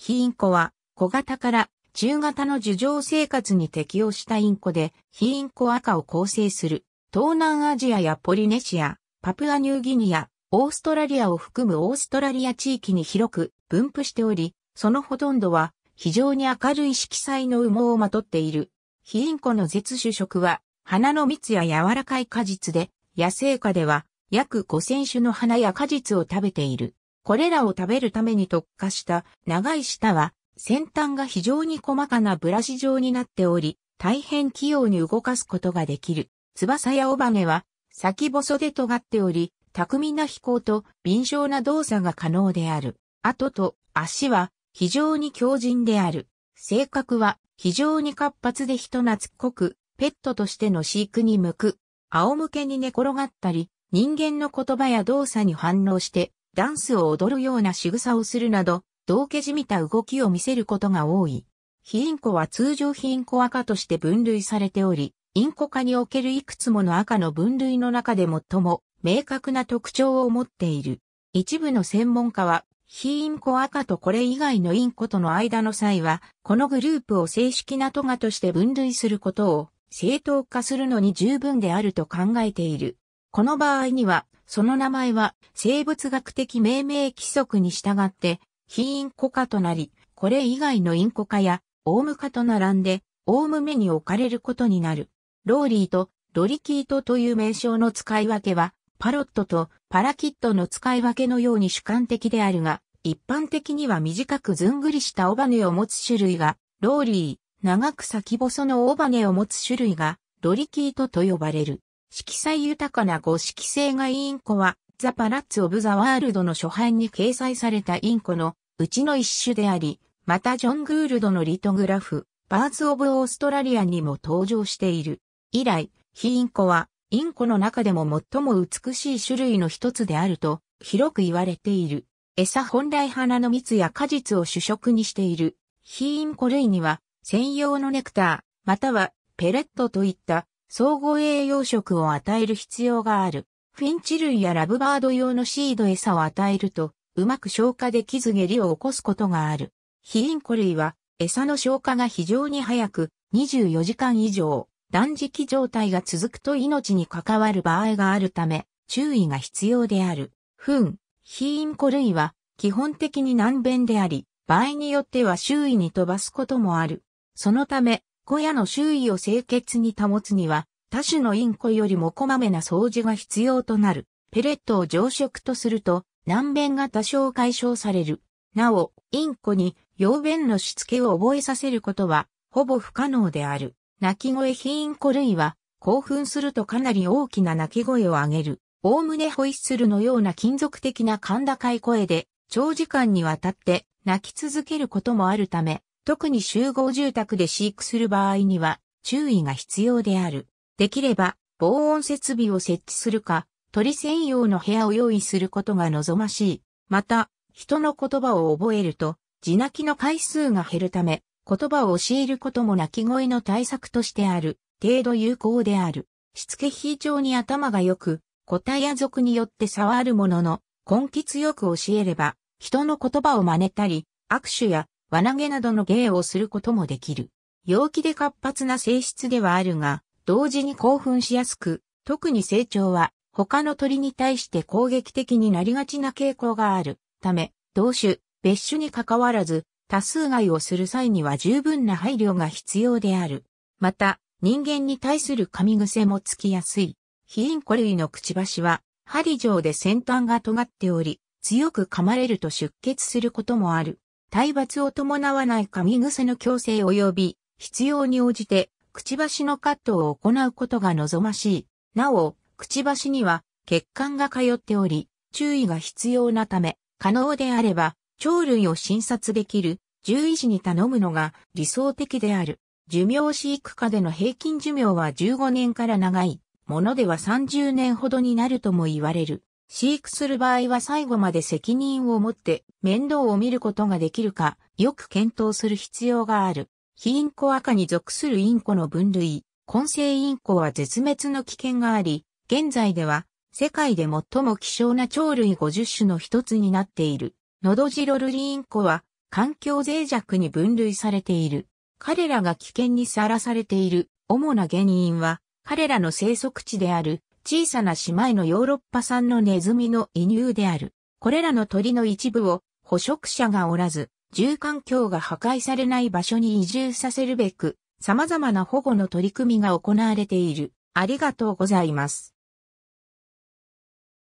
ヒインコは小型から中型の樹上生活に適応したインコで、ヒインコ赤を構成する東南アジアやポリネシア、パプアニューギニア、オーストラリアを含むオーストラリア地域に広く分布しており、そのほとんどは非常に明るい色彩の羽毛をまとっている。ヒインコの絶種食は花の蜜や柔らかい果実で、野生下では約5000種の花や果実を食べている。これらを食べるために特化した長い舌は、先端が非常に細かなブラシ状になっており、大変器用に動かすことができる。翼や尾羽は、先細で尖っており、巧みな飛行と敏捷な動作が可能である。後と足は非常に強靭である。性格は非常に活発で人懐っこく、ペットとしての飼育に向く。仰向けに寝転がったり、人間の言葉や動作に反応してダンスを踊るような仕草をするなど、道化じみた動きを見せることが多い。ヒインコは通常ヒインコ赤として分類されており、インコ科におけるいくつもの赤の分類の中で最も明確な特徴を持っている。一部の専門家は、非インコ赤とこれ以外のインコとの間の際は、このグループを正式なトガとして分類することを正当化するのに十分であると考えている。この場合には、その名前は生物学的命名規則に従って、非インコ科となり、これ以外のインコ科やオウム科と並んで、オウム目に置かれることになる。ローリーとドリキートという名称の使い分けは、パロットとパラキットの使い分けのように主観的であるが、一般的には短くずんぐりした尾羽を持つ種類が、ローリー、長く先細の尾羽を持つ種類が、ドリキートと呼ばれる。色彩豊かな五色星がインコは、ザ・パラッツ・オブ・ザ・ワールドの初版に掲載されたインコのうちの一種であり、またジョン・グールドのリトグラフ、バーズ・オブ・オーストラリアにも登場している。以来、ヒインコは、インコの中でも最も美しい種類の一つであると、広く言われている。餌本来花の蜜や果実を主食にしている。ヒインコ類には、専用のネクター、またはペレットといった総合栄養食を与える必要がある。フィンチ類やラブバード用のシード餌を与えると、うまく消化できず下痢を起こすことがある。ヒインコ類は、餌の消化が非常に早く、24時間以上、断食状態が続くと命に関わる場合があるため、注意が必要である。フン、ヒインコ類は、基本的に難便であり、場合によっては周囲に飛ばすこともある。そのため、小屋の周囲を清潔に保つには、他種のインコよりもこまめな掃除が必要となる。ペレットを常食とすると、難便が多少解消される。なお、インコに溶便のしつけを覚えさせることは、ほぼ不可能である。鳴き声非インコ類は、興奮するとかなり大きな鳴き声を上げる。おおむねホイッスルのような金属的な甲高い声で、長時間にわたって鳴き続けることもあるため、特に集合住宅で飼育する場合には注意が必要である。できれば防音設備を設置するか、鳥専用の部屋を用意することが望ましい。また、人の言葉を覚えると、地泣きの回数が減るため、言葉を教えることも鳴き声の対策としてある、程度有効である。しつけ非常に頭が良く、個体や族によって差はあるものの、根気強く教えれば、人の言葉を真似たり、握手や輪投げなどの芸をすることもできる。陽気で活発な性質ではあるが、同時に興奮しやすく、特に成長は他の鳥に対して攻撃的になりがちな傾向があるため、同種、別種に関わらず、多数害をする際には十分な配慮が必要である。また、人間に対する噛み癖もつきやすい。ヒインコ類のくちばしは、針状で先端が尖っており、強く噛まれると出血することもある。体罰を伴わない噛み癖の強制及び、必要に応じて、くちばしのカットを行うことが望ましい。なお、くちばしには血管が通っており、注意が必要なため、可能であれば、鳥類を診察できる獣医師に頼むのが理想的である。寿命飼育下での平均寿命は15年から長い、ものでは30年ほどになるとも言われる。飼育する場合は最後まで責任を持って面倒を見ることができるか、よく検討する必要がある。非インコ赤に属するインコの分類、根性インコは絶滅の危険があり、現在では世界で最も希少な鳥類50種の一つになっている。ノドジロルリインコは環境脆弱に分類されている。彼らが危険にさらされている主な原因は彼らの生息地である小さな島へのヨーロッパ産のネズミの移入である。これらの鳥の一部を捕食者がおらず、住環境が破壊されない場所に移住させるべく、様々な保護の取り組みが行われている。ありがとうございます。